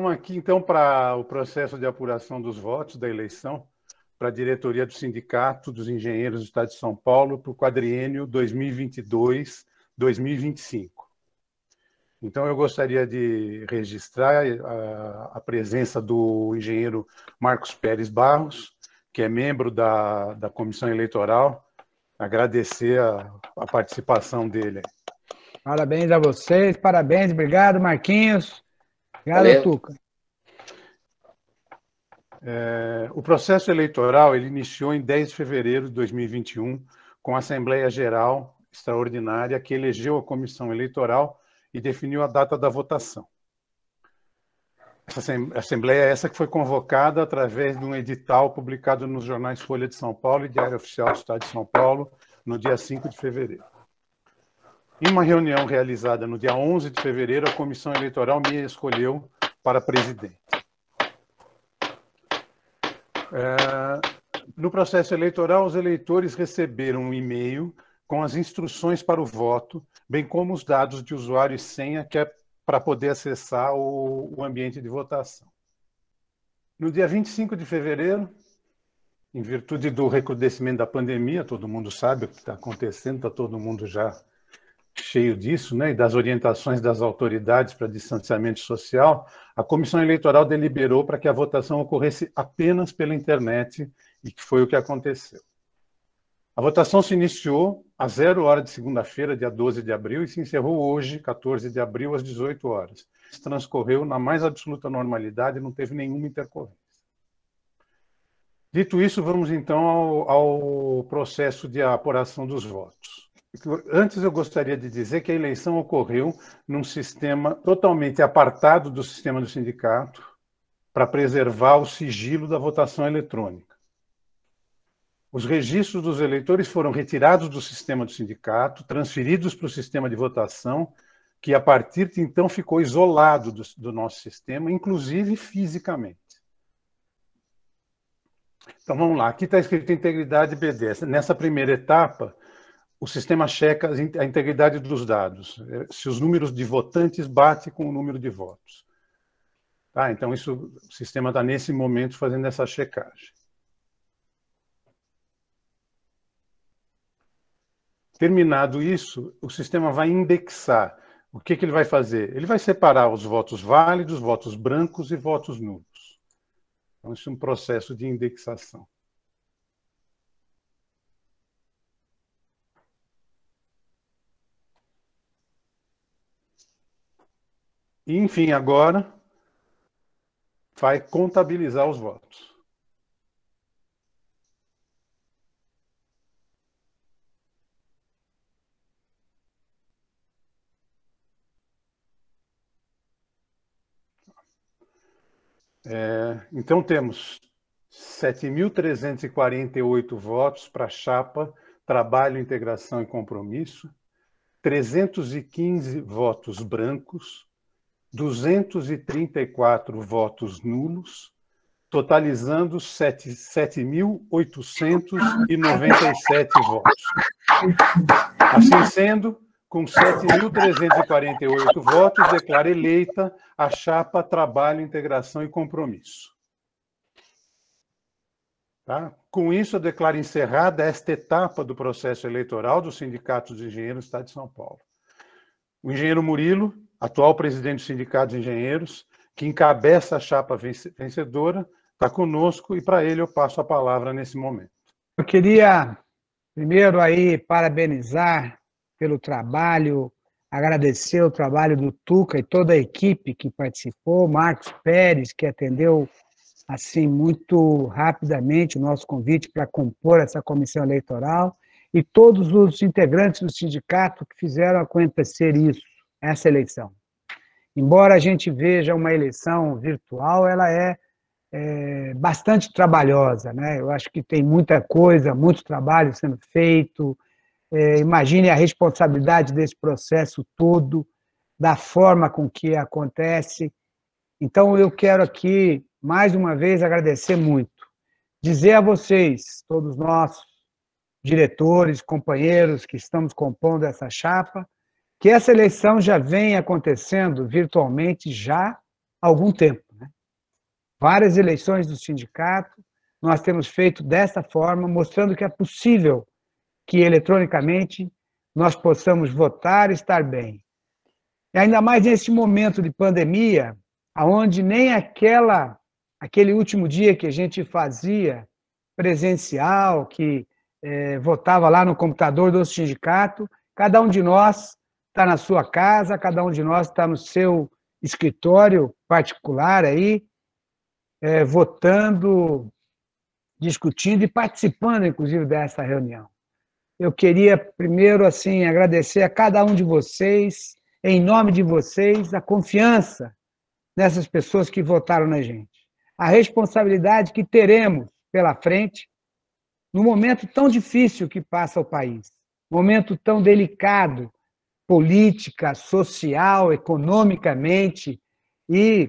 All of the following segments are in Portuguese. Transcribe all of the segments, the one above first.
estamos aqui então para o processo de apuração dos votos da eleição para a diretoria do Sindicato dos Engenheiros do Estado de São Paulo para o quadriênio 2022-2025. Então, eu gostaria de registrar a, eh, a, presença do engenheiro Marcos Pérez Barros, que é membro da, da comissão eleitoral, agradecer a, a participação dele. Parabéns a vocês, parabéns, obrigado, Marquinhos. Garotuca. É, o processo eleitoral ele iniciou em 10 de fevereiro de 2021 com a Assembleia Geral Extraordinária que elegeu a Comissão Eleitoral e definiu a data da votação. Essa assembleia é essa que foi convocada através de um edital publicado nos jornais Folha de São Paulo e Diário Oficial do Estado de São Paulo no dia 5 de fevereiro. Em uma reunião realizada no dia 11 de fevereiro, a comissão eleitoral me escolheu para presidente. É, no processo eleitoral, os eleitores receberam um e-mail com as instruções para o voto, bem como os dados de usuário e senha que é para poder acessar o, o ambiente de votação. No dia 25 de fevereiro, em virtude do recrudescimento da pandemia, todo mundo sabe o que está acontecendo, está todo mundo já cheio disso, né, e das orientações das autoridades para distanciamento social, a Comissão Eleitoral deliberou para que a votação ocorresse apenas pela internet, e que foi o que aconteceu. A votação se iniciou às zero hora de segunda-feira, dia 12 de abril, e se encerrou hoje, 14 de abril, às 18 horas. transcorreu na mais absoluta normalidade, não teve nenhuma intercorrência. Dito isso, vamos então ao, ao processo de apuração dos votos. Antes, eu gostaria de dizer que a eleição ocorreu num sistema totalmente apartado do sistema do sindicato, para preservar o sigilo da votação eletrônica. Os registros dos eleitores foram retirados do sistema do sindicato, transferidos para o sistema de votação, que a partir de então ficou isolado do, do nosso sistema, inclusive fisicamente. Então vamos lá, aqui está escrito integridade BDS. Nessa primeira etapa, o sistema checa a integridade dos dados, eh, se os números de votantes batem com o número de votos. Tá? Então, isso, o sistema está, nesse momento, fazendo essa checagem. Terminado isso, o sistema vai indexar. O que, que ele vai fazer? Ele vai separar os votos válidos, votos brancos e votos nulos. Então, isso é um processo de indexação. E, enfim, agora vai contabilizar os votos. É, então temos 7.348 votos para a chapa Trabalho, Integração e Compromisso, 315 votos brancos, 234 votos nulos, totalizando 7.897 votos. Assim sendo, com 7.348 votos, declara eleita a chapa Trabalho, Integração e Compromisso. Tá? Com isso, eu declaro encerrada esta etapa do processo eleitoral do Sindicato dos Engenheiros do Estado de São Paulo. O engenheiro Murilo atual presidente do Sindicato de Engenheiros, que encabeça a chapa vencedora, está conosco e para ele eu passo a palavra nesse momento. Eu queria primeiro aí parabenizar pelo trabalho, agradecer o trabalho do Tuca e toda a equipe que participou, Marcos Pérez, que atendeu assim muito rapidamente o nosso convite para compor essa comissão eleitoral e todos os integrantes do sindicato que fizeram acontecer isso essa eleição. Embora a gente veja uma eleição virtual, ela é, é bastante trabalhosa, né? Eu acho que tem muita coisa, muito trabalho sendo feito. É, imagine a responsabilidade desse processo todo, da forma com que acontece. Então, eu quero aqui, mais uma vez, agradecer muito. Dizer a vocês, todos nós, diretores, companheiros que estamos compondo essa chapa, que essa eleição já vem acontecendo virtualmente já há algum tempo. Né? Várias eleições do sindicato nós temos feito dessa forma, mostrando que é possível que eletronicamente nós possamos votar e estar bem. E ainda mais neste momento de pandemia, aonde nem aquela aquele último dia que a gente fazia presencial, que é, votava lá no computador do sindicato, cada um de nós está na sua casa, cada um de nós está no seu escritório particular aí, é, votando, discutindo e participando, inclusive, dessa reunião. Eu queria primeiro assim agradecer a cada um de vocês, em nome de vocês, a confiança nessas pessoas que votaram na gente, a responsabilidade que teremos pela frente no momento tão difícil que passa o país, momento tão delicado política, social, economicamente e,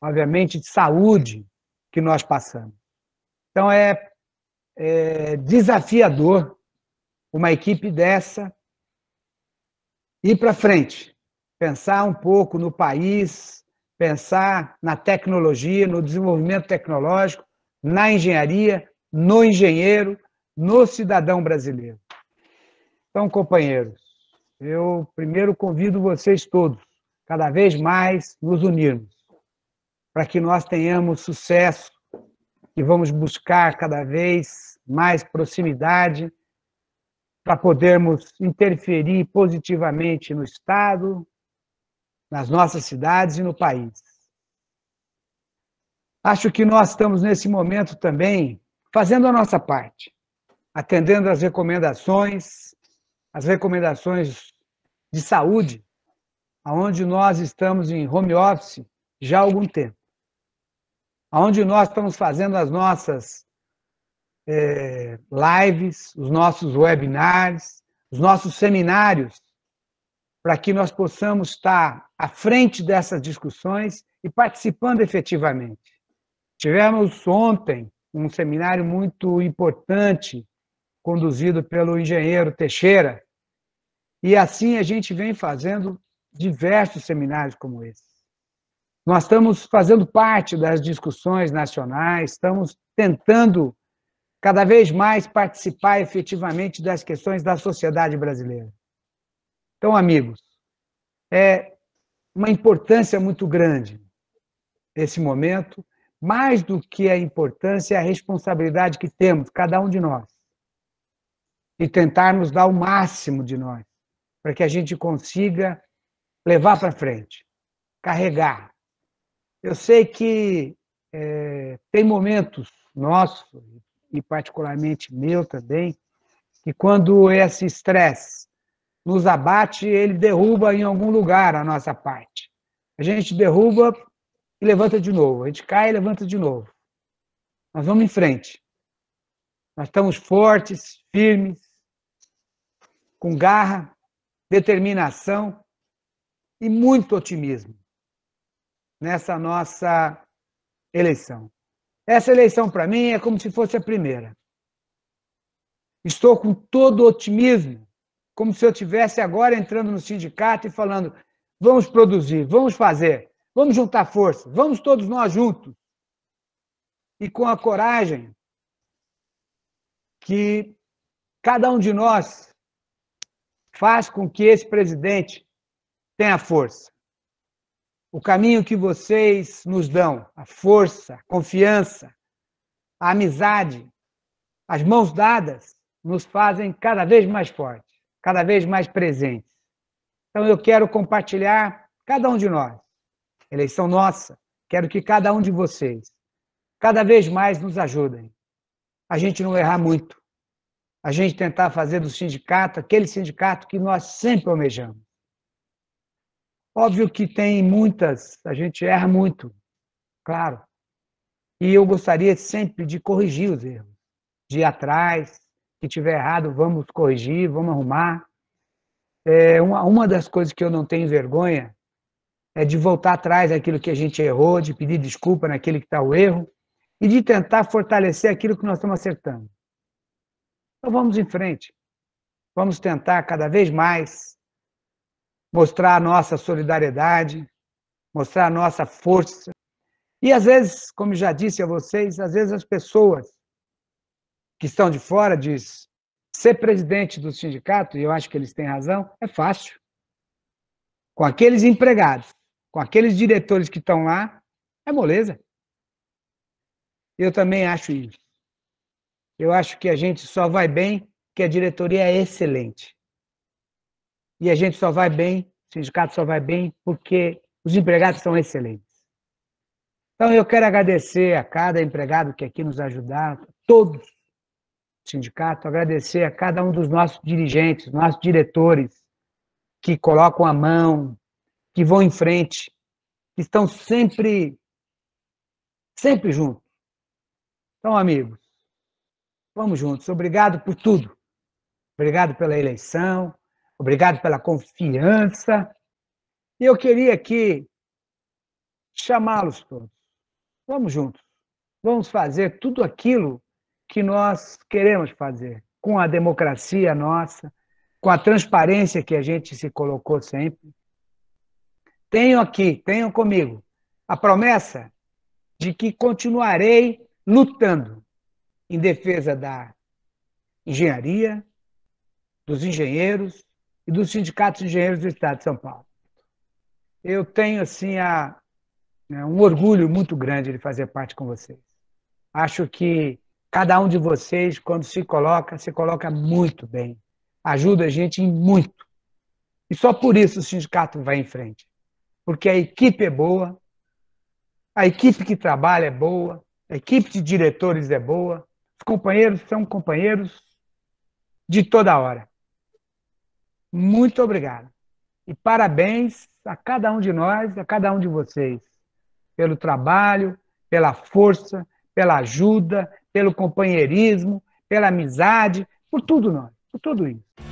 obviamente, de saúde que nós passamos. Então, é, é desafiador uma equipe dessa ir para frente, pensar um pouco no país, pensar na tecnologia, no desenvolvimento tecnológico, na engenharia, no engenheiro, no cidadão brasileiro. Então, companheiros, eu primeiro convido vocês todos, cada vez mais nos unirmos, para que nós tenhamos sucesso e vamos buscar cada vez mais proximidade para podermos interferir positivamente no Estado, nas nossas cidades e no país. Acho que nós estamos nesse momento também fazendo a nossa parte, atendendo às recomendações, as recomendações de saúde, aonde nós estamos em home office já há algum tempo, aonde nós estamos fazendo as nossas é, lives, os nossos webinars, os nossos seminários, para que nós possamos estar à frente dessas discussões e participando efetivamente. Tivemos ontem um seminário muito importante, conduzido pelo engenheiro Teixeira, e assim a gente vem fazendo diversos seminários como esse. Nós estamos fazendo parte das discussões nacionais, estamos tentando cada vez mais participar efetivamente das questões da sociedade brasileira. Então, amigos, é uma importância muito grande esse momento, mais do que a importância, é a responsabilidade que temos, cada um de nós, e tentarmos dar o máximo de nós para que a gente consiga levar para frente, carregar. Eu sei que é, tem momentos nossos, e particularmente meu também, que quando esse estresse nos abate, ele derruba em algum lugar a nossa parte. A gente derruba e levanta de novo, a gente cai e levanta de novo. Nós vamos em frente. Nós estamos fortes, firmes, com garra, determinação e muito otimismo nessa nossa eleição. Essa eleição, para mim, é como se fosse a primeira. Estou com todo otimismo, como se eu tivesse agora entrando no sindicato e falando: vamos produzir, vamos fazer, vamos juntar força, vamos todos nós juntos. E com a coragem que cada um de nós faz com que esse presidente tenha força. O caminho que vocês nos dão, a força, a confiança, a amizade, as mãos dadas, nos fazem cada vez mais fortes, cada vez mais presentes. Então eu quero compartilhar cada um de nós, eleição nossa, quero que cada um de vocês, cada vez mais nos ajudem. A gente não errar muito a gente tentar fazer do sindicato aquele sindicato que nós sempre almejamos. Óbvio que tem muitas, a gente erra muito, claro. E eu gostaria sempre de corrigir os erros, de ir atrás, que tiver errado, vamos corrigir, vamos arrumar. É, uma, uma das coisas que eu não tenho vergonha é de voltar atrás daquilo que a gente errou, de pedir desculpa naquele que está o erro e de tentar fortalecer aquilo que nós estamos acertando. Então vamos em frente. Vamos tentar cada vez mais mostrar a nossa solidariedade, mostrar a nossa força. E às vezes, como já disse a vocês, às vezes as pessoas que estão de fora diz ser presidente do sindicato, e eu acho que eles têm razão, é fácil. Com aqueles empregados, com aqueles diretores que estão lá, é moleza. Eu também acho isso. Eu acho que a gente só vai bem que a diretoria é excelente. E a gente só vai bem, o sindicato só vai bem porque os empregados são excelentes. Então eu quero agradecer a cada empregado que aqui nos ajudar, todos do sindicato, agradecer a cada um dos nossos dirigentes, nossos diretores que colocam a mão, que vão em frente, que estão sempre sempre juntos. Então, amigos, Vamos juntos. Obrigado por tudo. Obrigado pela eleição. Obrigado pela confiança. E eu queria aqui chamá-los todos. Vamos juntos. Vamos fazer tudo aquilo que nós queremos fazer, com a democracia nossa, com a transparência que a gente se colocou sempre. Tenho aqui, tenham comigo, a promessa de que continuarei lutando em defesa da engenharia, dos engenheiros e dos sindicatos de engenheiros do Estado de São Paulo. Eu tenho, assim, a, né, um orgulho muito grande de fazer parte com vocês. Acho que cada um de vocês, quando se coloca, se coloca muito bem. Ajuda a gente em muito. E só por isso o sindicato vai em frente. Porque a equipe é boa, a equipe que trabalha é boa, a equipe de diretores é boa, os companheiros são companheiros de toda hora. Muito obrigado. E parabéns a cada um de nós, a cada um de vocês, pelo trabalho, pela força, pela ajuda, pelo companheirismo, pela amizade, por tudo nós, por tudo isso.